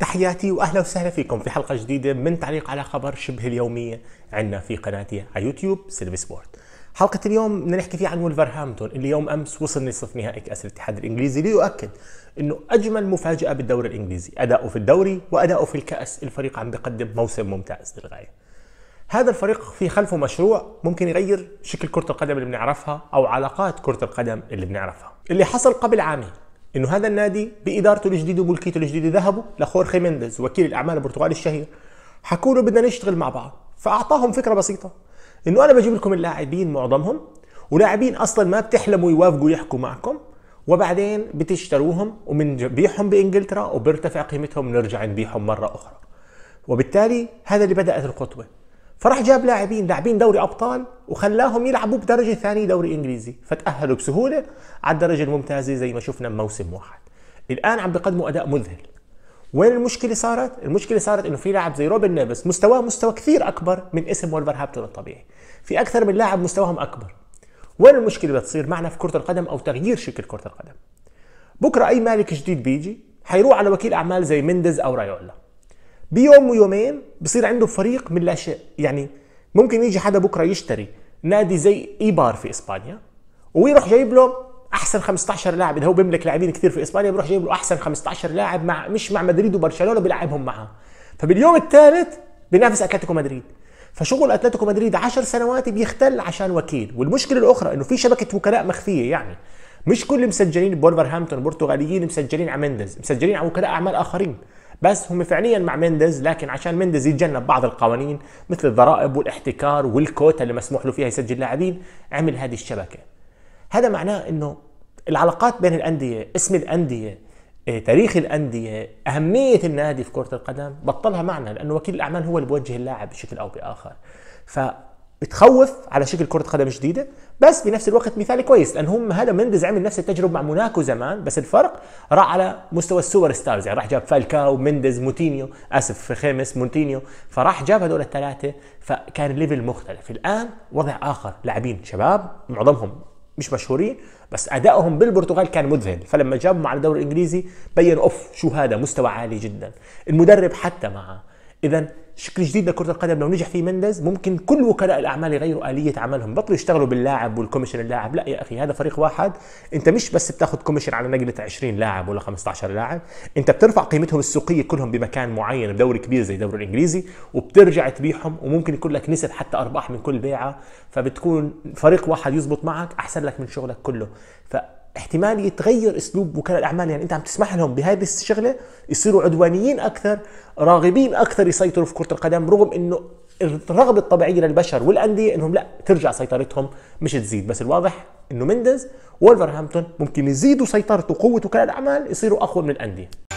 تحياتي واهلا وسهلا فيكم في حلقه جديده من تعليق على خبر شبه اليوميه عندنا في قناتي على يوتيوب سيلفي سبورت. حلقه اليوم بدنا نحكي فيها عن ولفرهامبتون اللي يوم امس وصل نصف نهائي كاس الاتحاد الانجليزي ليؤكد انه اجمل مفاجاه بالدوري الانجليزي، اداؤه في الدوري واداؤه في الكاس، الفريق عم بيقدم موسم ممتاز للغايه. هذا الفريق في خلفه مشروع ممكن يغير شكل كرة القدم اللي بنعرفها أو علاقات كرة القدم اللي بنعرفها اللي حصل قبل عامين انه هذا النادي بادارته الجديده وملكيته الجديده ذهبوا لخورخي مينديز وكيل الاعمال البرتغالي الشهير حكوا له بدنا نشتغل مع بعض فاعطاهم فكره بسيطه انه انا بجيب لكم اللاعبين معظمهم ولاعبين اصلا ما بتحلموا يوافقوا يحكوا معكم وبعدين بتشتروهم وبنبيعهم بانجلترا وبرتفع قيمتهم ونرجع نبيعهم مره اخرى وبالتالي هذا اللي بدات الخطوه فراح جاب لاعبين لاعبين دوري ابطال وخلاهم يلعبوا بدرجه ثانيه دوري انجليزي فتاهلوا بسهوله على الدرجه الممتازه زي ما شفنا بموسم واحد الان عم بيقدموا اداء مذهل وين المشكله صارت المشكله صارت انه في لاعب زي روبن نيفس مستواه مستوى كثير اكبر من اسم ولفرهامبتون الطبيعي في اكثر من لاعب مستواهم اكبر وين المشكله بتصير معنا في كره القدم او تغيير شكل كره القدم بكره اي مالك جديد بيجي حيروح على وكيل اعمال زي مندز او رايولا بيوم ويومين بصير عنده فريق من لا شيء يعني ممكن يجي حدا بكره يشتري نادي زي ايبار في اسبانيا ويروح جايب له احسن 15 لاعب اذا هو بيملك لاعبين كثير في اسبانيا بيروح جايب له احسن 15 لاعب مع مش مع مدريد وبرشلونه بيلعبهم معها فباليوم الثالث بينافس اتلتيكو مدريد فشغل اتلتيكو مدريد 10 سنوات بيختل عشان وكيل والمشكله الاخرى انه في شبكه وكلاء مخفيه يعني مش كل مسجلين بولفرهامبتون برتغاليين مسجلين على مسجلين على وكلاء اعمال اخرين بس هم فعليا مع مينديز لكن عشان مينديز يتجنب بعض القوانين مثل الضرائب والاحتكار والكوتا اللي مسموح له فيها يسجل لاعبين عمل هذه الشبكه هذا معناه انه العلاقات بين الانديه اسم الانديه آه، تاريخ الانديه اهميه النادي في كره القدم بطلها معنى لانه وكيل الاعمال هو اللي بوجه اللاعب بشكل او باخر ف بتخوف على شكل كره قدم جديده بس بنفس الوقت مثال كويس لان هم هذا مندز عمل نفس التجربه مع موناكو زمان بس الفرق راح على مستوى السوبر ستارز يعني راح جاب فالكاو مندز موتينيو اسف خيمس مونتينيو فراح جاب هذول الثلاثه فكان ليفل مختلف الان وضع اخر لاعبين شباب معظمهم مش مشهورين بس ادائهم بالبرتغال كان مذهل فلما جابهم على الدوري الانجليزي بين اوف شو هذا مستوى عالي جدا المدرب حتى معه اذا شكل جديد لكرة القدم لو نجح في مندز ممكن كل وكلاء الأعمال يغيروا آلية عملهم بطلوا يشتغلوا باللاعب والكوميشن اللاعب لا يا أخي هذا فريق واحد أنت مش بس بتاخذ كوميشن على نقلة 20 لاعب ولا 15 لاعب أنت بترفع قيمتهم السوقية كلهم بمكان معين بدوري كبير زي الدوري الإنجليزي وبترجع تبيعهم وممكن يكون لك نسب حتى أرباح من كل بيعة فبتكون فريق واحد يزبط معك أحسن لك من شغلك كله ف احتمال يتغير اسلوب وكلاء الاعمال يعني انت عم تسمح لهم بهذه الشغله يصيروا عدوانيين اكثر راغبين اكثر يسيطروا في كره القدم رغم انه الرغبه الطبيعيه للبشر والانديه انهم لا ترجع سيطرتهم مش تزيد بس الواضح انه مندز وولفرهامبتون ممكن يزيدوا سيطرته وقوه وكلاء الاعمال يصيروا اقوى من الانديه